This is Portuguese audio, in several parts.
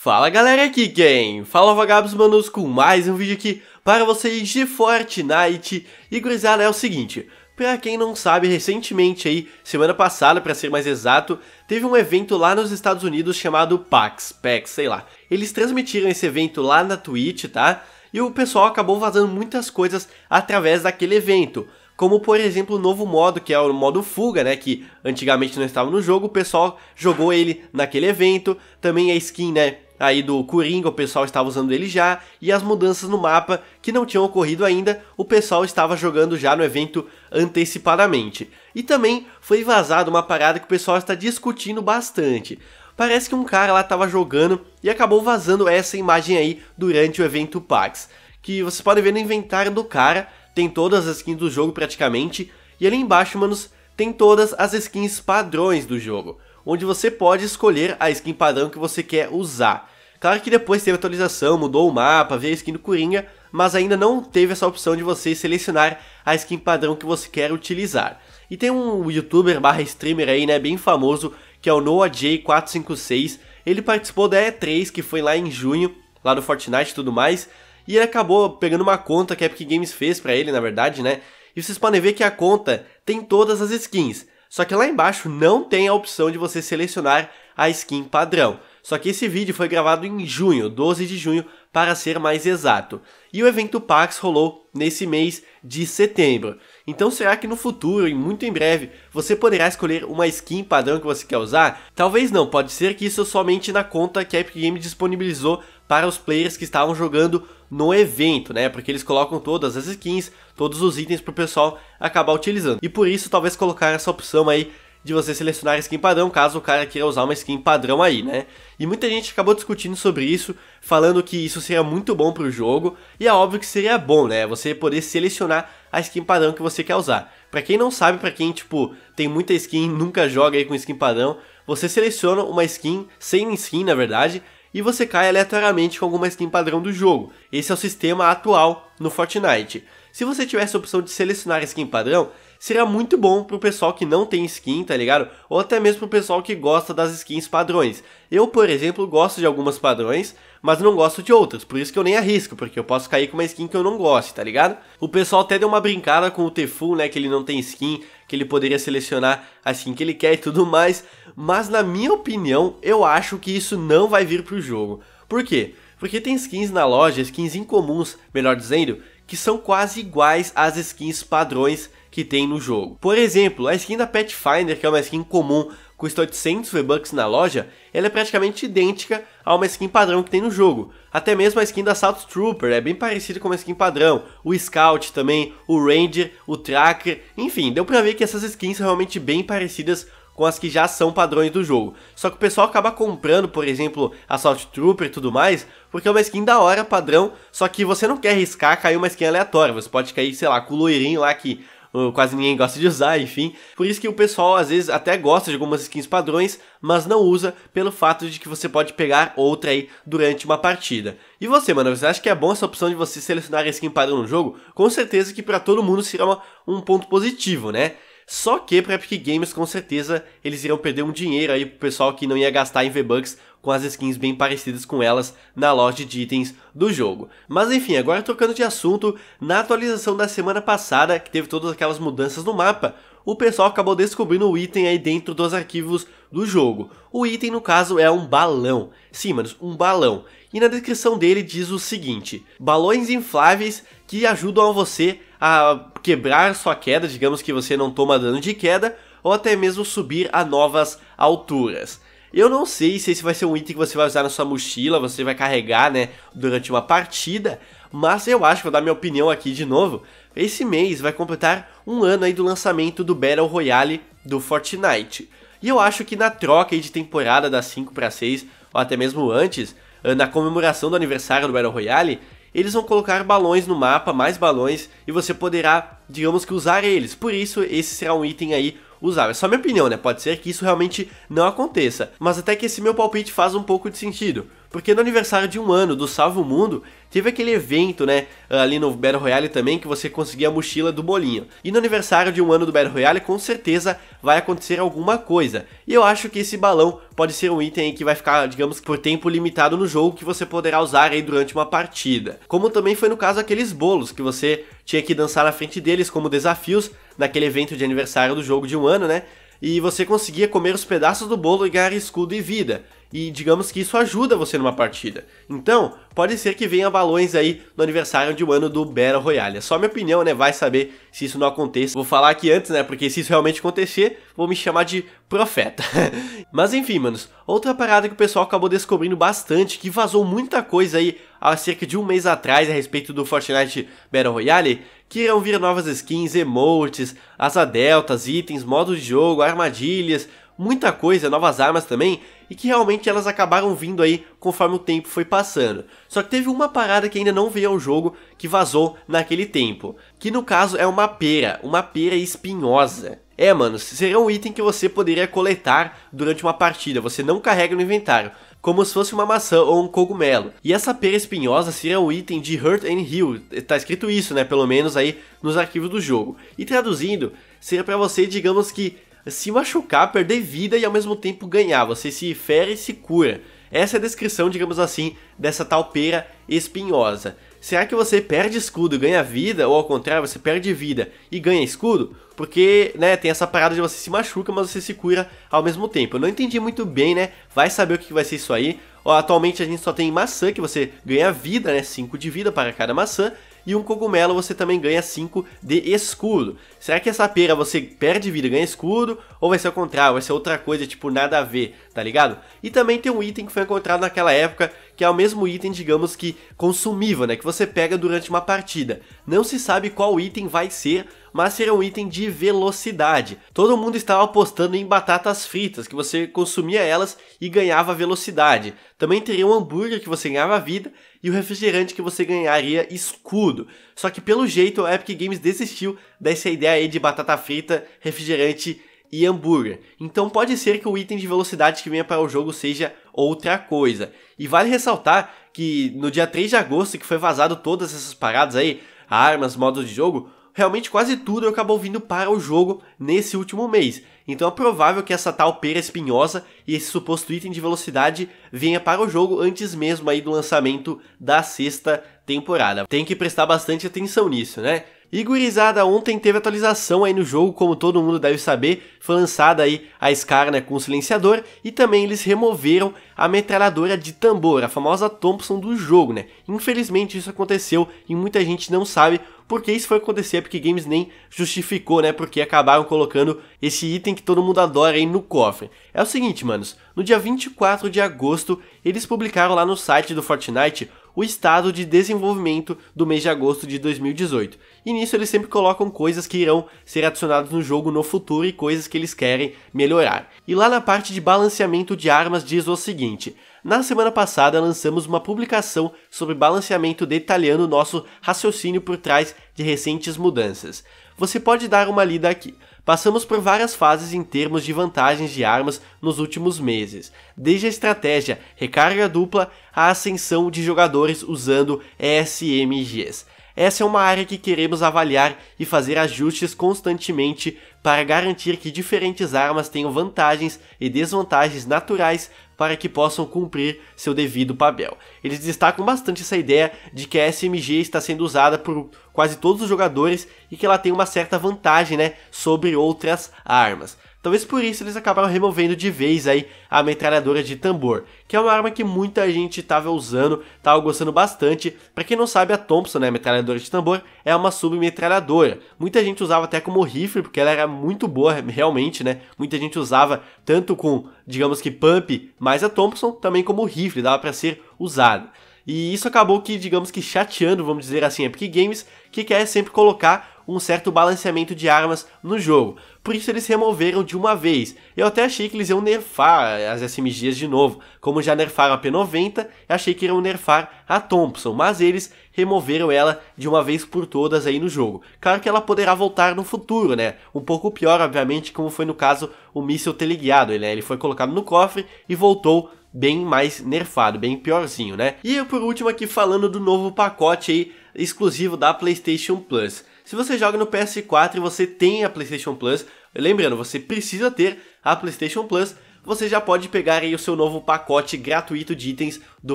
Fala galera, aqui quem? Fala vagabos manos com mais um vídeo aqui para vocês de Fortnite E gurizada, é o seguinte, pra quem não sabe, recentemente aí, semana passada para ser mais exato Teve um evento lá nos Estados Unidos chamado PAX, PAX, sei lá Eles transmitiram esse evento lá na Twitch, tá? E o pessoal acabou vazando muitas coisas através daquele evento como por exemplo o novo modo, que é o modo fuga, né, que antigamente não estava no jogo, o pessoal jogou ele naquele evento, também a skin, né, aí do Coringa, o pessoal estava usando ele já, e as mudanças no mapa que não tinham ocorrido ainda, o pessoal estava jogando já no evento antecipadamente. E também foi vazada uma parada que o pessoal está discutindo bastante. Parece que um cara lá estava jogando e acabou vazando essa imagem aí durante o evento PAX, que você pode ver no inventário do cara, tem todas as skins do jogo praticamente, e ali embaixo, manos, tem todas as skins padrões do jogo onde você pode escolher a skin padrão que você quer usar. Claro que depois teve atualização, mudou o mapa, veio a skin do Coringa, mas ainda não teve essa opção de você selecionar a skin padrão que você quer utilizar. E tem um youtuber barra streamer aí, né, bem famoso, que é o NoahJ456, ele participou da E3, que foi lá em junho, lá do Fortnite e tudo mais, e ele acabou pegando uma conta que a Epic Games fez para ele, na verdade, né, e vocês podem ver que a conta tem todas as skins, só que lá embaixo não tem a opção de você selecionar a skin padrão. Só que esse vídeo foi gravado em junho, 12 de junho, para ser mais exato. E o evento PAX rolou nesse mês de setembro. Então será que no futuro, e muito em breve, você poderá escolher uma skin padrão que você quer usar? Talvez não, pode ser que isso somente na conta que a Epic Games disponibilizou para os players que estavam jogando no evento, né? Porque eles colocam todas as skins, todos os itens para o pessoal acabar utilizando. E por isso talvez colocar essa opção aí de você selecionar skin padrão, caso o cara queira usar uma skin padrão aí, né? E muita gente acabou discutindo sobre isso, falando que isso seria muito bom para o jogo, e é óbvio que seria bom, né? Você poder selecionar a skin padrão que você quer usar. Para quem não sabe, para quem, tipo, tem muita skin, nunca joga aí com skin padrão, você seleciona uma skin, sem skin na verdade, e você cai aleatoriamente com alguma skin padrão do jogo. Esse é o sistema atual no Fortnite. Se você tivesse a opção de selecionar skin padrão, seria muito bom pro pessoal que não tem skin, tá ligado? Ou até mesmo pro pessoal que gosta das skins padrões. Eu, por exemplo, gosto de algumas padrões, mas não gosto de outras, por isso que eu nem arrisco, porque eu posso cair com uma skin que eu não gosto, tá ligado? O pessoal até deu uma brincada com o Tefu, né, que ele não tem skin, que ele poderia selecionar assim que ele quer e tudo mais, mas na minha opinião, eu acho que isso não vai vir pro jogo. Por quê? Porque tem skins na loja, skins incomuns, melhor dizendo, que são quase iguais às skins padrões que tem no jogo. Por exemplo, a skin da Pathfinder, que é uma skin comum, custa 800 V-Bucks na loja, ela é praticamente idêntica a uma skin padrão que tem no jogo. Até mesmo a skin da Assault Trooper é bem parecida com uma skin padrão. O Scout também, o Ranger, o Tracker, enfim, deu pra ver que essas skins são realmente bem parecidas com as que já são padrões do jogo. Só que o pessoal acaba comprando, por exemplo, Assault Trooper e tudo mais, porque é uma skin da hora, padrão, só que você não quer arriscar, cair uma skin aleatória, você pode cair, sei lá, com o loirinho lá que uh, quase ninguém gosta de usar, enfim. Por isso que o pessoal às vezes até gosta de algumas skins padrões, mas não usa pelo fato de que você pode pegar outra aí durante uma partida. E você, mano, você acha que é bom essa opção de você selecionar a skin padrão no jogo? Com certeza que para todo mundo será uma, um ponto positivo, né? Só que para Epic Games, com certeza, eles iriam perder um dinheiro aí pro pessoal que não ia gastar em V-Bucks com as skins bem parecidas com elas na loja de itens do jogo. Mas enfim, agora trocando de assunto, na atualização da semana passada, que teve todas aquelas mudanças no mapa, o pessoal acabou descobrindo o item aí dentro dos arquivos do jogo. O item, no caso, é um balão. Sim, manos, um balão. E na descrição dele diz o seguinte: balões infláveis que ajudam você a quebrar sua queda, digamos que você não toma dano de queda, ou até mesmo subir a novas alturas. Eu não sei se esse vai ser um item que você vai usar na sua mochila, você vai carregar, né, durante uma partida, mas eu acho, vou dar minha opinião aqui de novo, esse mês vai completar um ano aí do lançamento do Battle Royale do Fortnite. E eu acho que na troca aí de temporada da 5 para 6, ou até mesmo antes, eh, na comemoração do aniversário do Battle Royale, eles vão colocar balões no mapa, mais balões, e você poderá, digamos que usar eles. Por isso, esse será um item aí usava. É só minha opinião, né? Pode ser que isso realmente não aconteça. Mas até que esse meu palpite faz um pouco de sentido. Porque no aniversário de um ano do Salve o Mundo, teve aquele evento, né, ali no Battle Royale também, que você conseguia a mochila do bolinho. E no aniversário de um ano do Battle Royale, com certeza vai acontecer alguma coisa. E eu acho que esse balão pode ser um item que vai ficar, digamos, por tempo limitado no jogo, que você poderá usar aí durante uma partida. Como também foi no caso aqueles bolos, que você tinha que dançar na frente deles como desafios, naquele evento de aniversário do jogo de um ano, né, e você conseguia comer os pedaços do bolo e ganhar escudo e vida. E digamos que isso ajuda você numa partida. Então, pode ser que venha balões aí no aniversário de um ano do Battle Royale. É só minha opinião, né? Vai saber se isso não acontece. Vou falar aqui antes, né? Porque se isso realmente acontecer, vou me chamar de profeta. Mas enfim, manos. Outra parada que o pessoal acabou descobrindo bastante, que vazou muita coisa aí há cerca de um mês atrás a respeito do Fortnite Battle Royale, que irão vir novas skins, emotes, asa deltas, itens, modos de jogo, armadilhas, muita coisa, novas armas também, e que realmente elas acabaram vindo aí conforme o tempo foi passando. Só que teve uma parada que ainda não veio ao jogo que vazou naquele tempo, que no caso é uma pera, uma pera espinhosa. É, mano, seria um item que você poderia coletar durante uma partida, você não carrega no inventário, como se fosse uma maçã ou um cogumelo. E essa pera espinhosa seria um item de Hurt and Heal, eh, tá escrito isso, né, pelo menos aí nos arquivos do jogo. E traduzindo, seria para você, digamos que se machucar, perder vida e ao mesmo tempo ganhar. Você se fere e se cura. Essa é a descrição, digamos assim, dessa tal pera espinhosa. Será que você perde escudo e ganha vida? Ou ao contrário, você perde vida e ganha escudo? Porque, né, tem essa parada de você se machuca, mas você se cura ao mesmo tempo. Eu não entendi muito bem, né? Vai saber o que vai ser isso aí. atualmente a gente só tem maçã, que você ganha vida, né? 5 de vida para cada maçã e um cogumelo você também ganha 5 de escudo. Será que essa pera você perde vida e ganha escudo? Ou vai ser o contrário, vai ser outra coisa, tipo, nada a ver, tá ligado? E também tem um item que foi encontrado naquela época, que é o mesmo item, digamos que consumível, né? Que você pega durante uma partida. Não se sabe qual item vai ser, mas será um item de velocidade. Todo mundo estava apostando em batatas fritas, que você consumia elas e ganhava velocidade. Também teria um hambúrguer que você ganhava vida e o refrigerante que você ganharia escudo. Só que pelo jeito a Epic Games desistiu dessa ideia aí de batata frita, refrigerante e hambúrguer. Então pode ser que o item de velocidade que venha para o jogo seja outra coisa. E vale ressaltar que no dia 3 de agosto que foi vazado todas essas paradas aí, armas, modos de jogo, realmente quase tudo eu acabo vindo para o jogo nesse último mês. Então é provável que essa tal pera espinhosa e esse suposto item de velocidade venha para o jogo antes mesmo aí do lançamento da sexta temporada. Tem que prestar bastante atenção nisso, né? E gurizada, ontem teve atualização aí no jogo, como todo mundo deve saber, foi lançada aí a Scar né, com o silenciador e também eles removeram a metralhadora de tambor, a famosa Thompson do jogo, né? Infelizmente isso aconteceu e muita gente não sabe porque isso foi acontecer, porque Games nem justificou, né? Porque acabaram colocando esse item que todo mundo adora aí no cofre. É o seguinte, manos, no dia 24 de agosto, eles publicaram lá no site do Fortnite o estado de desenvolvimento do mês de agosto de 2018. E nisso eles sempre colocam coisas que irão ser adicionadas no jogo no futuro e coisas que eles querem melhorar. E lá na parte de balanceamento de armas diz o seguinte: na semana passada lançamos uma publicação sobre balanceamento detalhando nosso raciocínio por trás de recentes mudanças. Você pode dar uma lida aqui. Passamos por várias fases em termos de vantagens de armas nos últimos meses, desde a estratégia recarga dupla à ascensão de jogadores usando SMGs. Essa é uma área que queremos avaliar e fazer ajustes constantemente para garantir que diferentes armas tenham vantagens e desvantagens naturais para que possam cumprir seu devido papel. Eles destacam bastante essa ideia de que a SMG está sendo usada por quase todos os jogadores e que ela tem uma certa vantagem né, sobre outras armas. Talvez por isso eles acabaram removendo de vez aí a metralhadora de tambor, que é uma arma que muita gente estava usando, estava gostando bastante. Para quem não sabe, a Thompson, né, a metralhadora de tambor, é uma submetralhadora. Muita gente usava até como rifle, porque ela era muito boa realmente, né? Muita gente usava tanto com, digamos que pump, mas a Thompson também como rifle, dava para ser usada. E isso acabou que, digamos que chateando, vamos dizer assim, a Epic Games, que quer sempre colocar um certo balanceamento de armas no jogo. Por isso eles removeram de uma vez. Eu até achei que eles iam nerfar as SMGs de novo, como já nerfaram a P90, achei que iriam nerfar a Thompson, mas eles removeram ela de uma vez por todas aí no jogo. Claro que ela poderá voltar no futuro, né? Um pouco pior, obviamente, como foi no caso o míssil teleguiado, né? Ele foi colocado no cofre e voltou bem mais nerfado, bem piorzinho, né? E eu, por último aqui falando do novo pacote aí exclusivo da PlayStation Plus. Se você joga no PS4 e você tem a PlayStation Plus, lembrando, você precisa ter a PlayStation Plus, você já pode pegar aí o seu novo pacote gratuito de itens do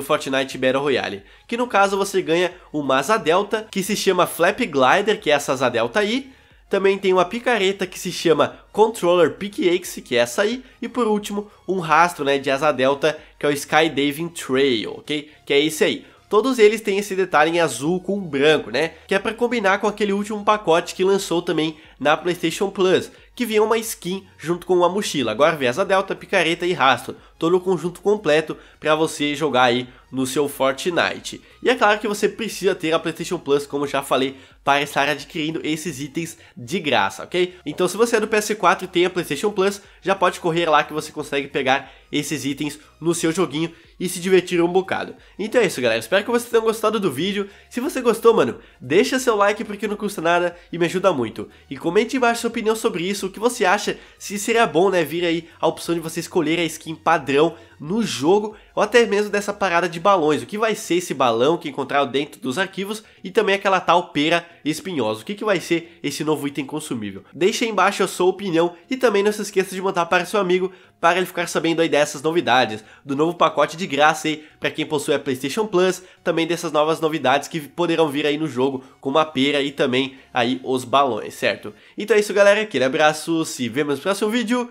Fortnite Battle Royale. Que no caso você ganha uma asa delta, que se chama Flap Glider, que é essa asa delta aí, também tem uma picareta que se chama Controller Pickaxe, que é essa aí, e por último, um rastro né, de asa delta, que é o Skydiving Trail, ok? Que é esse aí. Todos eles têm esse detalhe em azul com branco, né? Que é para combinar com aquele último pacote que lançou também na PlayStation Plus, que vinha uma skin junto com uma mochila. Agora vem asa delta, picareta e rastro, todo o conjunto completo para você jogar aí no seu Fortnite. E é claro que você precisa ter a PlayStation Plus, como já falei, para estar adquirindo esses itens de graça, ok? Então se você é do PS4 e tem a PlayStation Plus, já pode correr lá que você consegue pegar esses itens no seu joguinho e se divertir um bocado. Então é isso galera, espero que vocês tenham gostado do vídeo. Se você gostou, mano, deixa seu like porque não custa nada e me ajuda muito. E Comente embaixo sua opinião sobre isso, o que você acha, se seria bom, né, vir aí a opção de você escolher a skin padrão no jogo, ou até mesmo dessa parada de balões. O que vai ser esse balão que encontraram dentro dos arquivos e também aquela tal pera espinhosa. O que, que vai ser esse novo item consumível? Deixa aí embaixo a sua opinião e também não se esqueça de mandar para seu amigo para ele ficar sabendo aí dessas novidades, do novo pacote de graça aí para quem possui a PlayStation Plus, também dessas novas novidades que poderão vir aí no jogo, como a pera e também aí os balões, certo? Então é isso galera, aquele abraço, se vemos no próximo vídeo.